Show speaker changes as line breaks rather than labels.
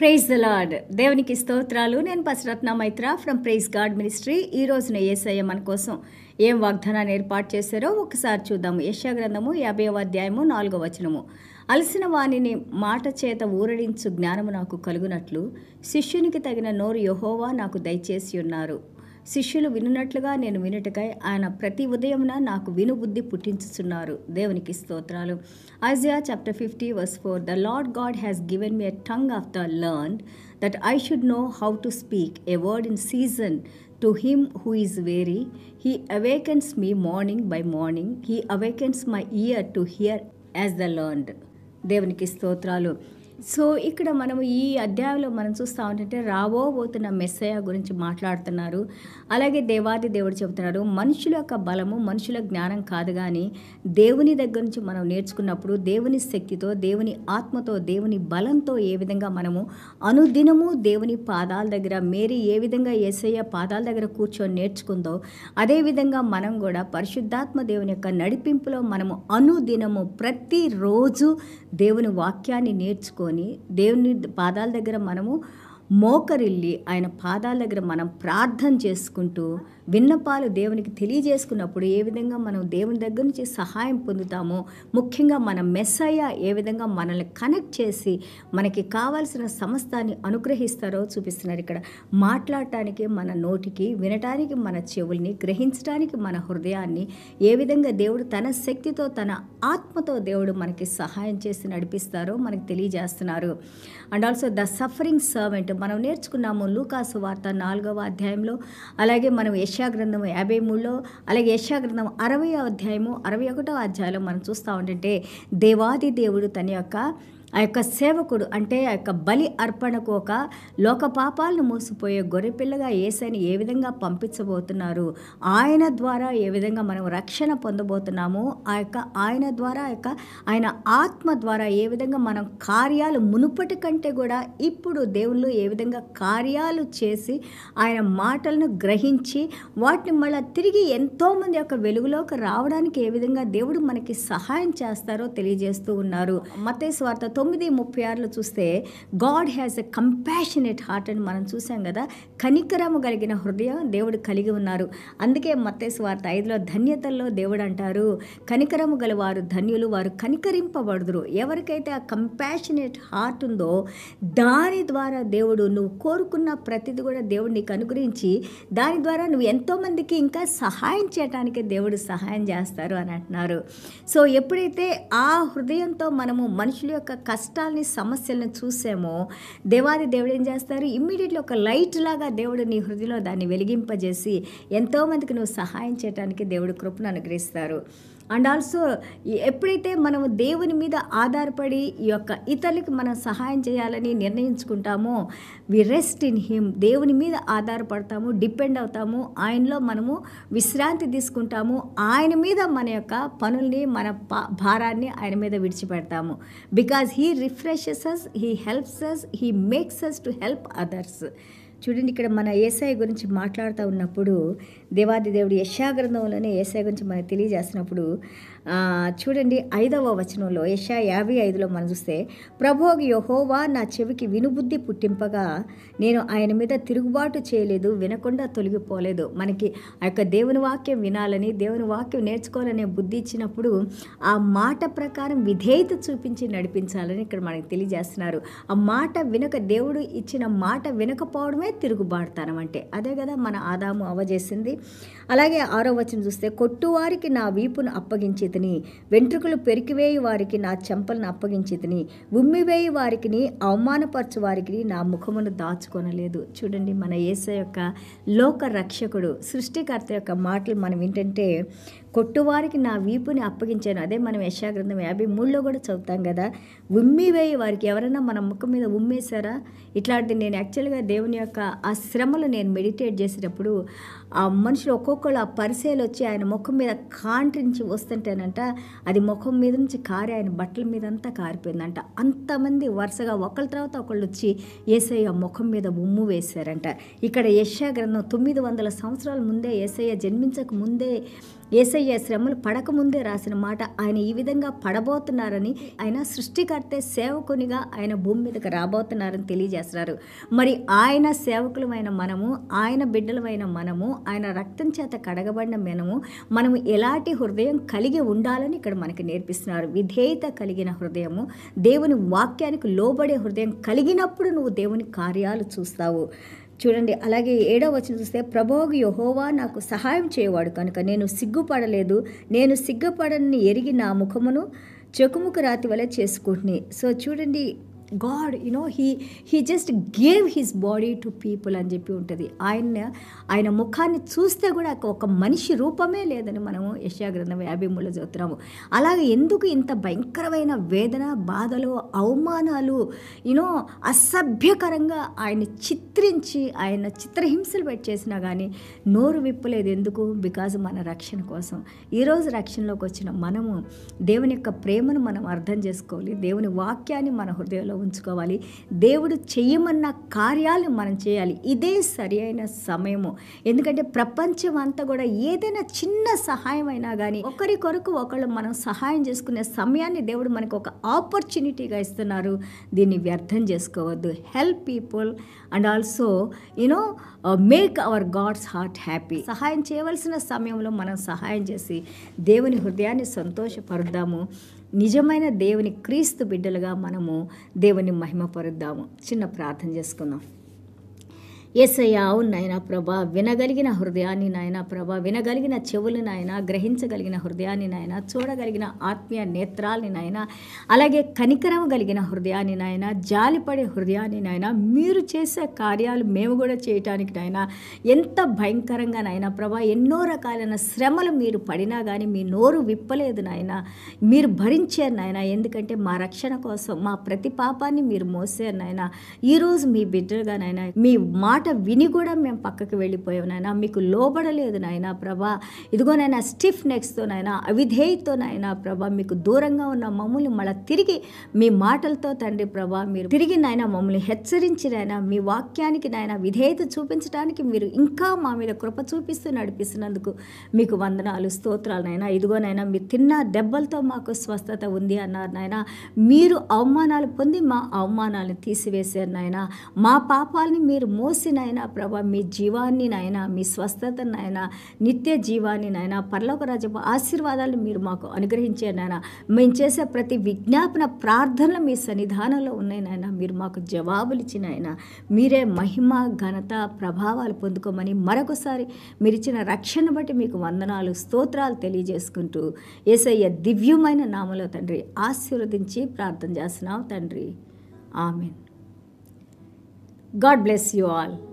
Praise the lord దేవునికి స్తోత్రాలు నేను పసరత్న మైత్ర ఫ్రమ్ ప్రైజ్ గాడ్ మినిస్ట్రీ ఈ రోజున ఏసఐ మన కోసం ఏం వాగ్దానాన్ని ఏర్పాటు చేశారో ఒకసారి చూద్దాము యశా గ్రంథము యాభైవ అధ్యాయము నాలుగో వచనము అలసిన వాణిని మాట చేత ఊరడించు జ్ఞానము నాకు కలుగునట్లు శిష్యునికి తగిన నోరు యహోవా నాకు దయచేసి ఉన్నారు శిష్యులు వినున్నట్లుగా నేను వినుటకై ఆయన ప్రతి ఉదయమున నాకు వినుబుద్ధి పుట్టించుచున్నారు దేవునికి స్తోత్రాలు Isaiah chapter fifty verse four the Lord God has given me tongue of the learned that I should know how to speak a word in season to him who is weary he awakens me morning by morning he awakens my ear to hear as the learned దేవునికి స్తోత్రాలు so ఇక్కడ మనము ఈ అధ్యాయంలో మనం చూస్తూ ఉంటే రాబోబోతున్న మెస్సయ గురించి మాట్లాడుతున్నారు అలాగే దేవాది దేవుడు చెబుతున్నారు మనుషుల యొక్క బలము మనుషుల జ్ఞానం కాదు కానీ దేవుని దగ్గర నుంచి మనం నేర్చుకున్నప్పుడు దేవుని శక్తితో దేవుని ఆత్మతో దేవుని బలంతో ఏ విధంగా మనము అనుదినము దేవుని పాదాల దగ్గర మేరీ ఏ విధంగా ఏసయ్య పాదాల దగ్గర కూర్చొని నేర్చుకుందో అదేవిధంగా మనం కూడా పరిశుద్ధాత్మ దేవుని యొక్క నడిపింపులో మనము అనుదినము ప్రతిరోజు దేవుని వాక్యాన్ని నేర్చుకొని చేసుకొని దేవుని పాదాల దగ్గర మనము మోకరిల్లి ఆయన పాదాల దగ్గర మనం ప్రార్థన చేసుకుంటూ విన్నపాలు దేవునికి తెలియజేసుకున్నప్పుడు ఏ విధంగా మనం దేవుని దగ్గర నుంచి సహాయం పొందుతామో ముఖ్యంగా మన మెస్సయ్య ఏ విధంగా మనల్ని కనెక్ట్ చేసి మనకి కావాల్సిన సమస్తాన్ని అనుగ్రహిస్తారో చూపిస్తున్నారు ఇక్కడ మాట్లాడటానికి మన నోటికి వినటానికి మన చెవుల్ని గ్రహించడానికి మన హృదయాన్ని ఏ విధంగా దేవుడు తన శక్తితో తన ఆత్మతో దేవుడు మనకి సహాయం చేసి నడిపిస్తారో మనకు తెలియజేస్తున్నారు and also the suffering servant మనం నేర్చుకున్నాము లూకాసు వార్త నాలుగవ అధ్యాయంలో అలాగే మనం యశ యశాగ్రంథము యాభై మూడులో అలాగే యశాగ్రంథం అరవై అధ్యాయము అరవై ఒకటో అధ్యాయంలో మనం చూస్తూ ఉంటే దేవాది దేవుడు తన యొక్క ఆ యొక్క సేవకుడు అంటే ఆ యొక్క బలి అర్పణకు ఒక లోక పాపాలను మోసిపోయే గొర్రెపిల్లగా ఏసైని ఏ విధంగా పంపించబోతున్నారు ఆయన ద్వారా ఏ విధంగా మనం రక్షణ పొందబోతున్నామో ఆ యొక్క ఆయన ద్వారా ఆ యొక్క ఆయన ఆత్మ ద్వారా ఏ విధంగా మనం కార్యాలు మునుపటి కంటే కూడా ఇప్పుడు దేవుళ్ళు ఏ విధంగా కార్యాలు చేసి ఆయన మాటలను గ్రహించి వాటిని మళ్ళీ తిరిగి ఎంతోమంది యొక్క వెలుగులోకి రావడానికి ఏ విధంగా దేవుడు మనకి సహాయం చేస్తారో తెలియజేస్తూ ఉన్నారు మతేశ్వార్తతో తొమ్మిది ముప్పై ఆరులో చూస్తే God has a compassionate heart అని మనం చూసాం కదా కనికరము కలిగిన హృదయం దేవుడు కలిగి ఉన్నారు అందుకే మత్తేసు వార్త ఐదులో ధన్యతల్లో దేవుడు అంటారు కనికరము గల వారు ధన్యులు వారు కనికరింపబడదురు ఎవరికైతే ఆ కంపాషనేట్ హార్ట్ ఉందో దాని ద్వారా దేవుడు నువ్వు కోరుకున్న ప్రతిది కూడా దేవుడు నీకు అనుగ్రహించి దాని ద్వారా నువ్వు ఎంతోమందికి ఇంకా సహాయం చేయడానికి దేవుడు సహాయం చేస్తారు అని అంటున్నారు సో ఎప్పుడైతే ఆ హృదయంతో మనము మనుషుల యొక్క కష్టాలని సమస్యలను చూసామో దేవాది దేవుడు ఏం చేస్తారు ఇమ్మీడియట్లీ ఒక లైట్ లాగా దేవుడు నీ హృదయలో దాన్ని వెలిగింపజేసి ఎంతోమందికి నువ్వు సహాయం చేయడానికి దేవుడు కృపను అనుగ్రహిస్తారు అండ్ ఆల్సో ఎప్పుడైతే మనము దేవుని మీద ఆధారపడి ఈ యొక్క ఇతరులకు మనం సహాయం చేయాలని నిర్ణయించుకుంటామో వి రెస్ట్ ఇన్ హిమ్ దేవుని మీద ఆధారపడతాము డిపెండ్ అవుతాము ఆయనలో మనము విశ్రాంతి తీసుకుంటాము ఆయన మీద మన యొక్క పనుల్ని మన భారాన్ని ఆయన మీద విడిచిపెడతాము because he refreshes he helps us he makes us to help others చూడండి ఇక్కడ మన ఏసఐ గురించి మాట్లాడుతూ ఉన్నప్పుడు దేవాది దేవుడు యశాగ్రంథంలోనే ఏసఐ గురించి మనకు తెలియజేస్తున్నప్పుడు చూడండి ఐదవ వచనంలో యషా యాభై ఐదులో మనం చూస్తే ప్రభోగి యహోవా నా చెవికి వినుబుద్ధి పుట్టింపగా నేను ఆయన మీద తిరుగుబాటు చేయలేదు వినకుండా తొలగిపోలేదు మనకి ఆ యొక్క దేవుని వాక్యం వినాలని దేవుని వాక్యం నేర్చుకోవాలనే బుద్ధి ఇచ్చినప్పుడు ఆ మాట ప్రకారం విధేయత చూపించి నడిపించాలని ఇక్కడ మనకు తెలియజేస్తున్నారు ఆ మాట వినక దేవుడు ఇచ్చిన మాట వినకపోవడమే తిరుగుబాటుతనం అంటే అదే కదా మన ఆదాము అవ చేసింది అలాగే ఆరో వచనం చూస్తే కొట్టువారికి నా వీపును అప్పగించి అప్పగించితిని వెంట్రుకలు పెరికివేయి వారికి నా చెంపలను తిని ఉమ్మివేయి వారికిని అవమానపరచు వారికి నా ముఖమును దాచుకొనలేదు చూడండి మన ఏస యొక్క లోక రక్షకుడు సృష్టికర్త యొక్క మాటలు మనం ఏంటంటే కొట్టువారికి నా వీపుని అప్పగించాను అదే మనం యశాగ్రంథం యాభై మూడులో కూడా చదువుతాం కదా ఉమ్మి వేయి వారికి ఎవరైనా మన ముఖం మీద ఉమ్మేశారా ఇట్లాంటిది నేను యాక్చువల్గా దేవుని యొక్క ఆ శ్రమలు నేను మెడిటేట్ చేసినప్పుడు ఆ మనుషులు ఒక్కొక్కళ్ళు ఆ పరిసయలు వచ్చి ఆయన ముఖం మీద కాంట్రించి వస్తుంటేనంట అది ముఖం మీద నుంచి కారి ఆయన బట్టల మీద అంతా కారిపోయిందంట అంతమంది వరుసగా ఒకళ్ళ తర్వాత ఒకళ్ళు వచ్చి ఏసయ్య ముఖం మీద ఉమ్ము వేశారంట ఇక్కడ యశాగ్రంథం తొమ్మిది వందల సంవత్సరాల ముందే ఏసయ్య జన్మించక ముందే ఏసయ్య శ్రమలు పడకముందే రాసిన మాట ఆయన ఈ విధంగా పడబోతున్నారని ఆయన సృష్టికర్తే సేవకునిగా ఆయన భూమి మీదకి రాబోతున్నారని తెలియజేస్తున్నారు మరి ఆయన సేవకులమైన మనము ఆయన బిడ్డలమైన మనము ఆయన రక్తం చేత కడగబడిన మనము మనము ఎలాంటి హృదయం కలిగి ఉండాలని ఇక్కడ మనకి నేర్పిస్తున్నారు విధేయత కలిగిన హృదయము దేవుని వాక్యానికి లోబడే హృదయం కలిగినప్పుడు నువ్వు దేవుని కార్యాలు చూస్తావు చూడండి అలాగే ఏడో వచ్చిన చూస్తే ప్రభోగు యహోవా నాకు సహాయం చేయవాడు కనుక నేను సిగ్గుపడలేదు నేను సిగ్గుపడని ఎరిగి నా ముఖమును చెకుముకు రాతి వలె చేసుకుంటుని సో చూడండి God you know he he just gave his body to people అని చెప్పి ఉంటుంది ఆయన ఆయన ముఖాన్ని చూస్తే కూడా ఒక మనిషి రూపమే లేదని మనము యశాగ్రంథం యాభై మూడులో అలాగే ఎందుకు ఇంత భయంకరమైన వేదన బాధలు అవమానాలు యూనో అసభ్యకరంగా ఆయన చిత్రించి ఆయన చిత్రహింసలు పెట్టేసినా కానీ నోరు విప్పలేదు ఎందుకు బికాజ్ మన రక్షణ కోసం ఈరోజు రక్షణలోకి వచ్చిన మనము దేవుని యొక్క ప్రేమను మనం అర్థం చేసుకోవాలి దేవుని వాక్యాన్ని మన హృదయంలో ఉంచుకోవాలి దేవుడు చేయమన్న కార్యాలు మనం చేయాలి ఇదే సరి అయిన సమయము ఎందుకంటే ప్రపంచం అంతా కూడా ఏదైనా చిన్న సహాయం అయినా కానీ ఒకరి కొరకు ఒకళ్ళు మనం సహాయం చేసుకునే సమయాన్ని దేవుడు మనకు ఒక ఆపర్చునిటీగా ఇస్తున్నారు దీన్ని వ్యర్థం చేసుకోవద్దు help people and also you know make our God's heart happy సహాయం చేయవలసిన సమయంలో మనం సహాయం చేసి దేవుని హృదయాన్ని సంతోషపరుద్దాము నిజమైన దేవుని క్రీస్తు బిడ్డలుగా మనము దేవుని మహిమపరుద్దాము చిన్న ప్రార్థన చేసుకుందాం ఏసయ్యా అవును నాయన ప్రభ వినగలిగిన హృదయాన్ని నాయన ప్రభ వినగలిగిన చెవులు నాయన గ్రహించగలిగిన హృదయాన్ని నాయన చూడగలిగిన ఆత్మీయ నేత్రాల్ని నాయన అలాగే కనికరం కలిగిన హృదయాన్ని నాయన జాలిపడే హృదయాన్ని నాయన మీరు చేసే కార్యాలు మేము కూడా చేయటానికి నాయన ఎంత భయంకరంగా నాయన ప్రభ ఎన్నో రకాలైన శ్రమలు మీరు పడినా కానీ మీ నోరు విప్పలేదు నాయన మీరు భరించారు నాయన ఎందుకంటే మా రక్షణ కోసం మా ప్రతి పాపాన్ని మీరు మోసారు నాయన ఈరోజు మీ బిడ్డగా నాయన మీ మా మాట విని కూడా మేము పక్కకి వెళ్ళిపోయాం నాయన మీకు లోబడలేదు నాయనా ప్రభా ఇదిగోనైనా స్టిఫ్ నెక్స్తోనైనా అవిధేయతోనైనా ప్రభా మీకు దూరంగా ఉన్న మమ్మల్ని మళ్ళీ తిరిగి మీ మాటలతో తండ్రి ప్రభా మీరు తిరిగి నాయన మమ్మల్ని హెచ్చరించినైనా మీ వాక్యానికి నాయన విధేయత చూపించడానికి మీరు ఇంకా మా మీద కృప చూపిస్తూ నడిపిస్తున్నందుకు మీకు వందనాలు స్తోత్రాలనైనా ఇదిగోనైనా మీరు తిన్న దెబ్బలతో మాకు స్వస్థత ఉంది అన్నారు నాయన మీరు అవమానాలు పొంది మా అవమానాలను తీసివేశారు నాయన మా పాపాలని మీరు మోసి చేసి నాయన ప్రభా మీ జీవాన్ని నాయన మీ స్వస్థత నాయన నిత్య జీవాన్ని నాయన పర్లోక రాజపు ఆశీర్వాదాలు మీరు మాకు అనుగ్రహించే నాయన మేము చేసే ప్రతి విజ్ఞాపన ప్రార్థనలు మీ సన్నిధానంలో ఉన్నాయి నాయన మీరు మాకు జవాబులు ఇచ్చిన ఆయన మీరే మహిమ ఘనత ప్రభావాలు పొందుకోమని మరొకసారి మీరు ఇచ్చిన రక్షణ బట్టి మీకు వందనాలు స్తోత్రాలు తెలియజేసుకుంటూ ఏసయ్య దివ్యమైన నామలో తండ్రి ఆశీర్వదించి ప్రార్థన చేస్తున్నాం తండ్రి ఆమెన్ God bless you all.